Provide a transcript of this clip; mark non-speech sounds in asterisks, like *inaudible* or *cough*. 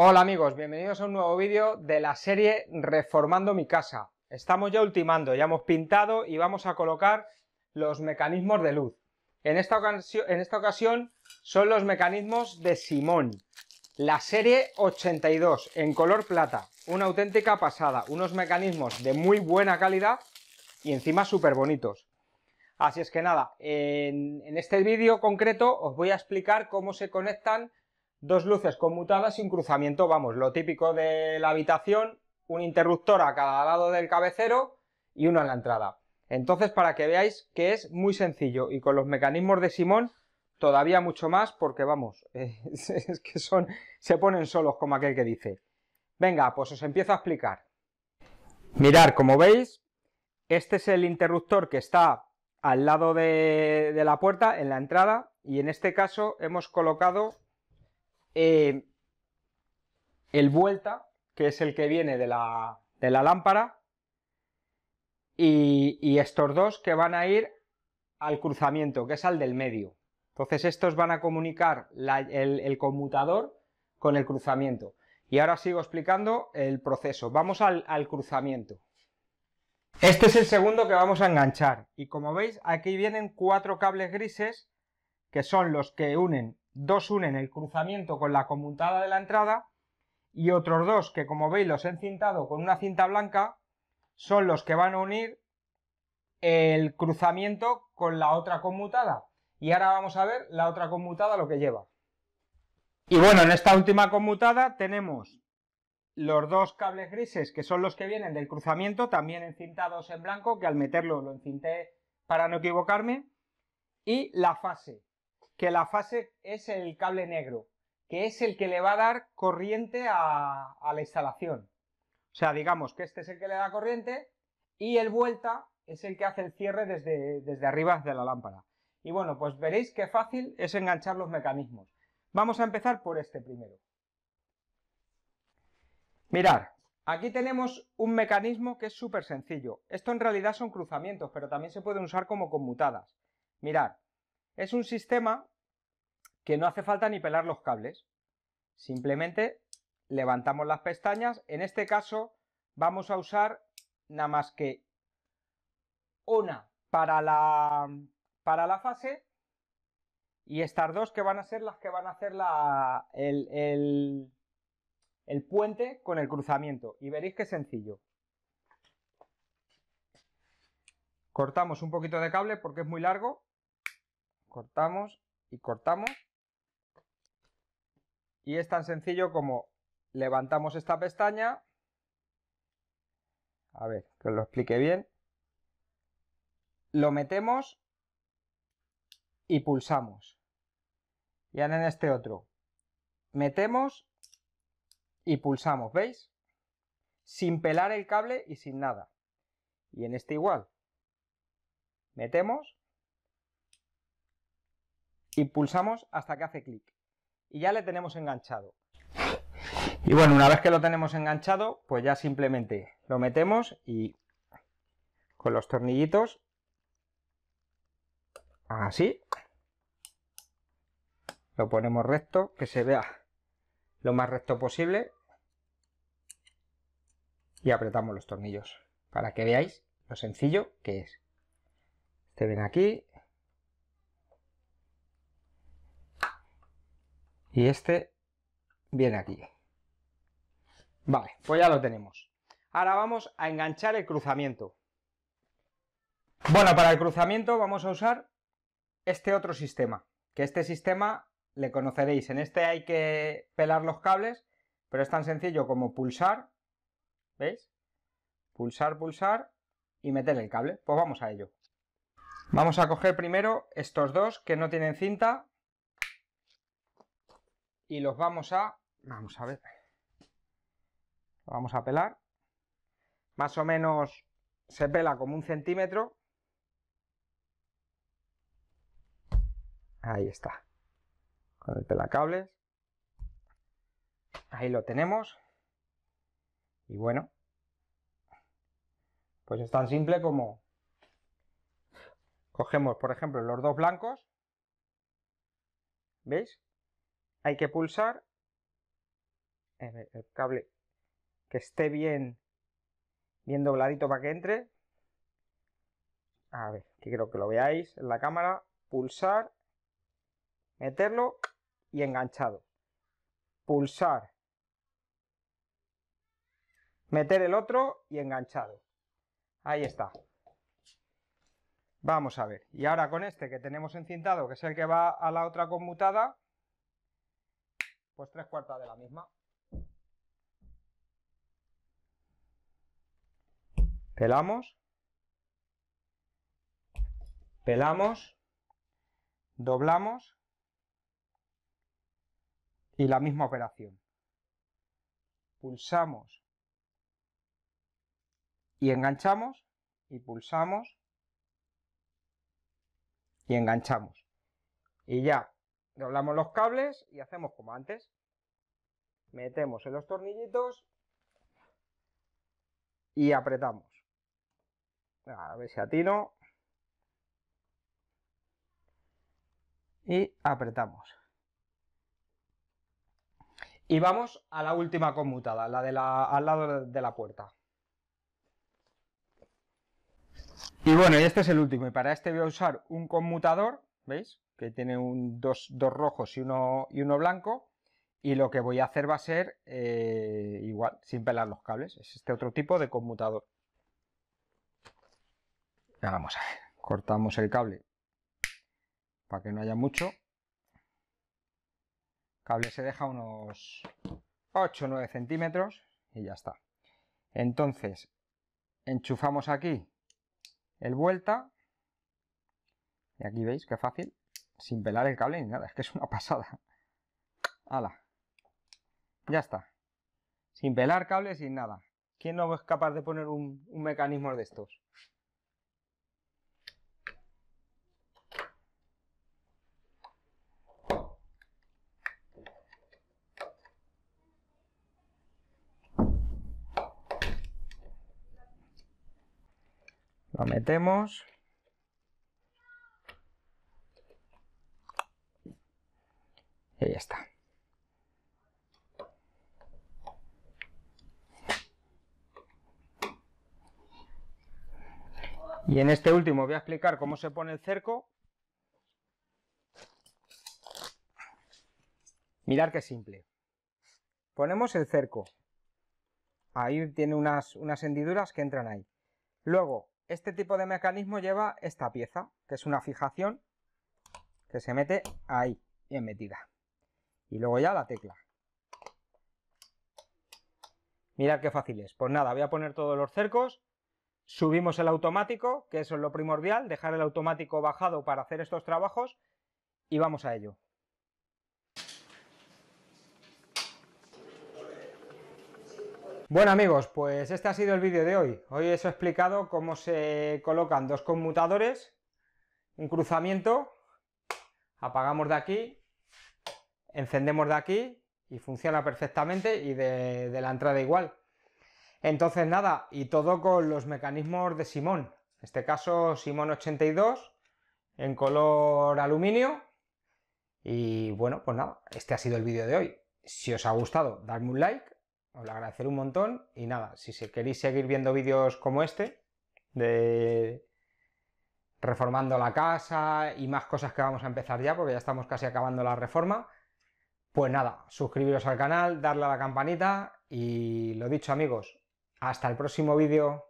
Hola amigos, bienvenidos a un nuevo vídeo de la serie Reformando mi casa. Estamos ya ultimando, ya hemos pintado y vamos a colocar los mecanismos de luz. En esta, ocasión, son los mecanismos de Simón, la serie 82 en color plata, una auténtica pasada, unos mecanismos de muy buena calidad y encima súper bonitos. Así es que nada, en este vídeo concreto os voy a explicar cómo se conectan dos luces conmutadas sin cruzamiento, vamos, lo típico de la habitación, un interruptor a cada lado del cabecero y uno en la entrada. Entonces, para que veáis que es muy sencillo y con los mecanismos de Simón todavía mucho más porque, vamos, *laughs* es, que son, se ponen solos como aquel que dice. Venga, pues os empiezo a explicar. Mirad, como veis, este es el interruptor que está al lado de, de la puerta, en la entrada, y en este caso hemos colocado eh, el vuelta, que es el que viene de la, lámpara, y, estos dos que van a ir al cruzamiento, que es al del medio. Entonces estos van a comunicar el, conmutador con el cruzamiento. Y ahora sigo explicando el proceso. Vamos al, al cruzamiento. Este es el segundo que vamos a enganchar y como veis aquí vienen cuatro cables grises que son los que unen dos unen el cruzamiento con la conmutada de la entrada y otros dos que como veis los he encintado con una cinta blanca son los que van a unir el cruzamiento con la otra conmutada y ahora vamos a ver la otra conmutada lo que lleva y bueno en esta última conmutada tenemos los dos cables grises que son los que vienen del cruzamiento también encintados en blanco que al meterlo lo encinté para no equivocarme y la fase que la fase es el cable negro, que es el que le va a dar corriente a, la instalación. O sea, digamos que este es el que le da corriente y el vuelta es el que hace el cierre desde, arriba de la lámpara. Y bueno, pues veréis qué fácil es enganchar los mecanismos. Vamos a empezar por este primero. Mirad, aquí tenemos un mecanismo que es súper sencillo. Esto en realidad son cruzamientos, pero también se pueden usar como conmutadas. Mirad. Es un sistema que no hace falta ni pelar los cables. Simplemente levantamos las pestañas. En este caso vamos a usar nada más que una para la, para la fase y estas dos que van a ser las que van a hacer la, el, el, puente con el cruzamiento. Y veréis qué sencillo. Cortamos un poquito de cable porque es muy largo cortamos y cortamos. Y es tan sencillo como levantamos esta pestaña. A ver, que os lo explique bien. Lo metemos y pulsamos. Y ahora en este otro. Metemos y pulsamos, ¿veis? Sin pelar el cable y sin nada. Y en este igual. Metemos y pulsamos hasta que hace clic. Y ya le tenemos enganchado. Y bueno, una vez que lo tenemos enganchado, pues ya simplemente lo metemos y con los tornillitos, así, lo ponemos recto, que se vea lo más recto posible y apretamos los tornillos para que veáis lo sencillo que es. Este ven aquí, y este viene aquí. Vale, pues ya lo tenemos. Ahora vamos a enganchar el cruzamiento. Bueno, para el cruzamiento vamos a usar este otro sistema, que este sistema le conoceréis. En este hay que pelar los cables, pero es tan sencillo como pulsar, ¿veis? Pulsar, pulsar y meter el cable. Pues vamos a ello. Vamos a coger primero estos dos que no tienen cinta y los vamos a, vamos a ver, vamos a pelar, más o menos se pela como un centímetro, ahí está, con el pelacables, ahí lo tenemos, y bueno, pues es tan simple como cogemos, por ejemplo, los dos blancos, ¿veis? hay que pulsar el, cable que esté bien, bien dobladito para que entre. A ver, que creo que lo veáis en la cámara. Pulsar, meterlo y enganchado. Pulsar, meter el otro y enganchado. Ahí está. Vamos a ver. Y ahora con este que tenemos encintado, que es el que va a la otra conmutada, pues tres cuartas de la misma. Pelamos. Pelamos. Doblamos. Y la misma operación. Pulsamos. Y enganchamos. Y pulsamos. Y enganchamos. Y ya doblamos los cables y hacemos como antes. Metemos en los tornillitos y apretamos. A ver si atino. Y apretamos. Y vamos a la última conmutada, la de la, al lado de la puerta. Y bueno, y este es el último. Y para este voy a usar un conmutador, ¿veis? que tiene un, dos, rojos y uno, y uno blanco, y lo que voy a hacer va a ser eh, igual, sin pelar los cables, es este otro tipo de conmutador. Ya vamos a ver, cortamos el cable para que no haya mucho. El cable se deja unos 8 o 9 centímetros y ya está. Entonces, enchufamos aquí el vuelta. Y aquí veis que fácil sin pelar el cable ni nada, es que es una pasada. ¡Hala! Ya está. Sin pelar cable, sin nada. ¿Quién no es capaz de poner un, un mecanismo de estos? Lo metemos. Y en este último voy a explicar cómo se pone el cerco. Mirad qué simple. Ponemos el cerco. Ahí tiene unas, unas hendiduras que entran ahí. Luego, este tipo de mecanismo lleva esta pieza, que es una fijación, que se mete ahí, bien metida y luego ya la tecla. Mirad qué fácil es. Pues nada, voy a poner todos los cercos, subimos el automático, que eso es lo primordial, dejar el automático bajado para hacer estos trabajos y vamos a ello. Bueno amigos, pues este ha sido el vídeo de hoy. Hoy os he explicado cómo se colocan dos conmutadores, un cruzamiento, apagamos de aquí encendemos de aquí y funciona perfectamente y de, la entrada igual. Entonces nada, y todo con los mecanismos de Simón, en este caso Simón 82 en color aluminio y bueno, pues nada, este ha sido el vídeo de hoy. Si os ha gustado, dadme un like, os lo agradeceré un montón y nada, si queréis seguir viendo vídeos como este de reformando la casa y más cosas que vamos a empezar ya porque ya estamos casi acabando la reforma, pues nada, suscribiros al canal, darle a la campanita y lo dicho amigos, hasta el próximo vídeo.